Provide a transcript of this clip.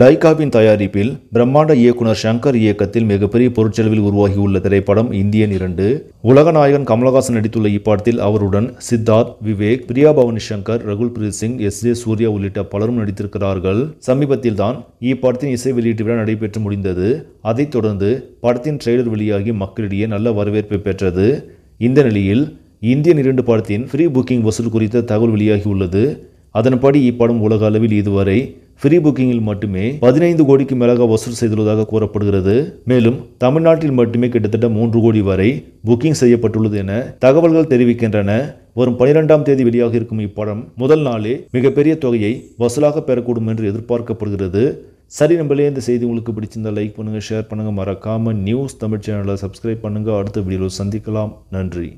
லைகாவின் தயாரிப்பில் பிரம்மாண்ட இயக்குனர் சங்கர் இயக்கத்தில் மிகப்பெரிய பொருட்செலவில் உருவாகியுள்ள திரைப்படம் இந்தியன் இரண்டு உலகநாயகன் கமலஹாசன் நடித்துள்ள இப்படத்தில் அவருடன் சித்தார்த் விவேக் பிரியா பவனி சங்கர் ரகுல் பிரீத் சிங் எஸ் ஜே சூர்யா உள்ளிட்ட பலரும் நடித்திருக்கிறார்கள் சமீபத்தில் தான் இப்படத்தின் இசை வெளியீட்டு விழா நடைபெற்று முடிந்தது அதைத் தொடர்ந்து படத்தின் ட்ரெய்லர் வெளியாகி மக்களிடையே நல்ல வரவேற்பை பெற்றது இந்த நிலையில் இந்தியன் இரண்டு படத்தின் ஃப்ரீ புக்கிங் வசூல் குறித்த தகவல் வெளியாகியுள்ளது அதன்படி இப்படம் உலக அளவில் இதுவரை ஃப்ரீ புக்கிங்கில் மட்டுமே பதினைந்து கோடிக்கு மேலாக வசூல் செய்துள்ளதாக கூறப்படுகிறது மேலும் தமிழ்நாட்டில் மட்டுமே கிட்டத்தட்ட மூன்று கோடி வரை புக்கிங் செய்யப்பட்டுள்ளது என தகவல்கள் தெரிவிக்கின்றன வரும் பனிரெண்டாம் தேதி வெளியாக இருக்கும் இப்படம் முதல் நாளே மிகப்பெரிய தொகையை வசூலாக பெறக்கூடும் என்று எதிர்பார்க்கப்படுகிறது சரி நம்மளே இந்த செய்தி உங்களுக்கு பிடிச்சிருந்தா லைக் பண்ணுங்கள் ஷேர் பண்ணுங்கள் மறக்காமல் நியூஸ் தமிழ் சேனலை சப்ஸ்கிரைப் பண்ணுங்கள் அடுத்த வீடியோவில் சந்திக்கலாம் நன்றி